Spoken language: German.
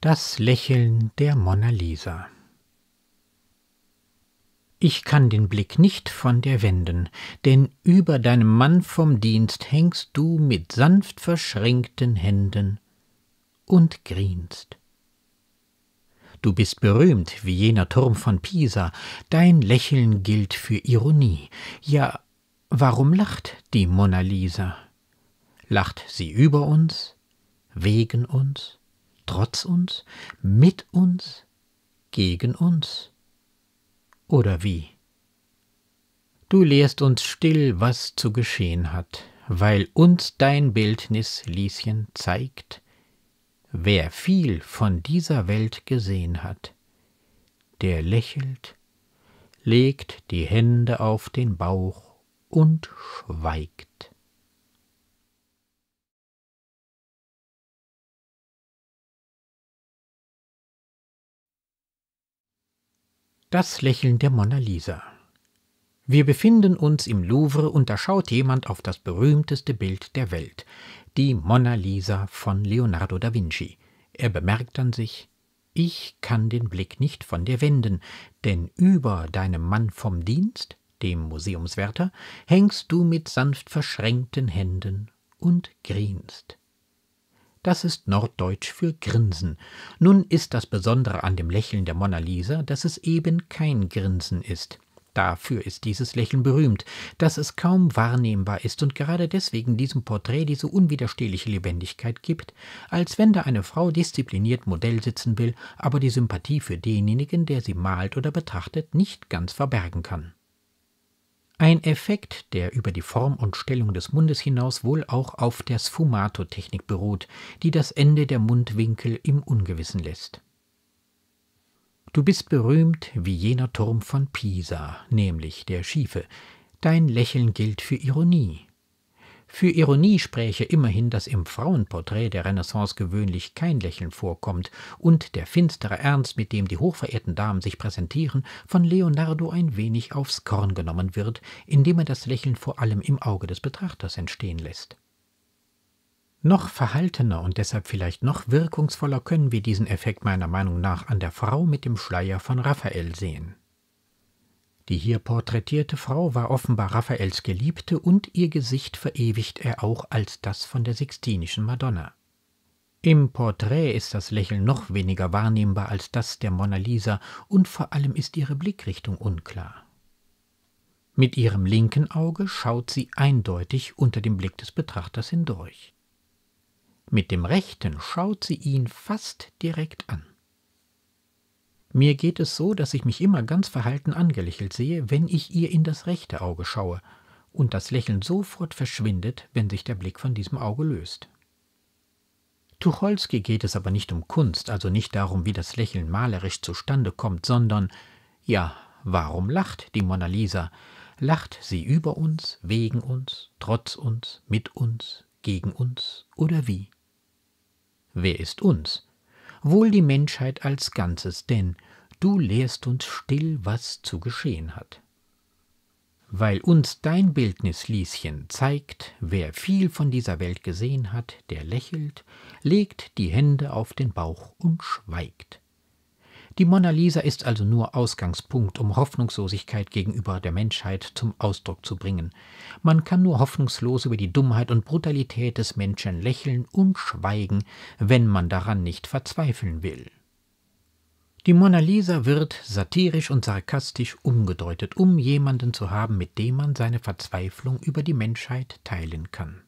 Das Lächeln der Mona Lisa Ich kann den Blick nicht von dir wenden, denn über deinem Mann vom Dienst hängst du mit sanft verschränkten Händen und grinst. Du bist berühmt wie jener Turm von Pisa, dein Lächeln gilt für Ironie. Ja, warum lacht die Mona Lisa? Lacht sie über uns? Wegen uns? trotz uns, mit uns, gegen uns? Oder wie? Du lehrst uns still, was zu geschehen hat, weil uns dein Bildnis, Lieschen, zeigt, wer viel von dieser Welt gesehen hat, der lächelt, legt die Hände auf den Bauch und schweigt. Das Lächeln der Mona Lisa. Wir befinden uns im Louvre und da schaut jemand auf das berühmteste Bild der Welt, die Mona Lisa von Leonardo da Vinci. Er bemerkt an sich, ich kann den Blick nicht von dir wenden, denn über deinem Mann vom Dienst, dem Museumswärter, hängst du mit sanft verschränkten Händen und grinst. Das ist Norddeutsch für Grinsen. Nun ist das Besondere an dem Lächeln der Mona Lisa, dass es eben kein Grinsen ist. Dafür ist dieses Lächeln berühmt, dass es kaum wahrnehmbar ist und gerade deswegen diesem Porträt diese unwiderstehliche Lebendigkeit gibt, als wenn da eine Frau diszipliniert Modell sitzen will, aber die Sympathie für denjenigen, der sie malt oder betrachtet, nicht ganz verbergen kann. Ein Effekt, der über die Form und Stellung des Mundes hinaus wohl auch auf der Sfumato-Technik beruht, die das Ende der Mundwinkel im Ungewissen lässt. Du bist berühmt wie jener Turm von Pisa, nämlich der Schiefe. Dein Lächeln gilt für Ironie, für Ironie spräche immerhin, dass im Frauenporträt der Renaissance gewöhnlich kein Lächeln vorkommt und der finstere Ernst, mit dem die hochverehrten Damen sich präsentieren, von Leonardo ein wenig aufs Korn genommen wird, indem er das Lächeln vor allem im Auge des Betrachters entstehen lässt. Noch verhaltener und deshalb vielleicht noch wirkungsvoller können wir diesen Effekt meiner Meinung nach an der Frau mit dem Schleier von Raphael sehen. Die hier porträtierte Frau war offenbar Raffaels Geliebte und ihr Gesicht verewigt er auch als das von der Sixtinischen Madonna. Im Porträt ist das Lächeln noch weniger wahrnehmbar als das der Mona Lisa und vor allem ist ihre Blickrichtung unklar. Mit ihrem linken Auge schaut sie eindeutig unter dem Blick des Betrachters hindurch. Mit dem rechten schaut sie ihn fast direkt an. Mir geht es so, dass ich mich immer ganz verhalten angelächelt sehe, wenn ich ihr in das rechte Auge schaue, und das Lächeln sofort verschwindet, wenn sich der Blick von diesem Auge löst. Tucholsky geht es aber nicht um Kunst, also nicht darum, wie das Lächeln malerisch zustande kommt, sondern ja, warum lacht die Mona Lisa? Lacht sie über uns, wegen uns, trotz uns, mit uns, gegen uns oder wie? Wer ist uns? wohl die Menschheit als Ganzes, denn du lehrst uns still, was zu geschehen hat. Weil uns dein Bildnis, Lieschen, zeigt, wer viel von dieser Welt gesehen hat, der lächelt, legt die Hände auf den Bauch und schweigt. Die Mona Lisa ist also nur Ausgangspunkt, um Hoffnungslosigkeit gegenüber der Menschheit zum Ausdruck zu bringen. Man kann nur hoffnungslos über die Dummheit und Brutalität des Menschen lächeln und schweigen, wenn man daran nicht verzweifeln will. Die Mona Lisa wird satirisch und sarkastisch umgedeutet, um jemanden zu haben, mit dem man seine Verzweiflung über die Menschheit teilen kann.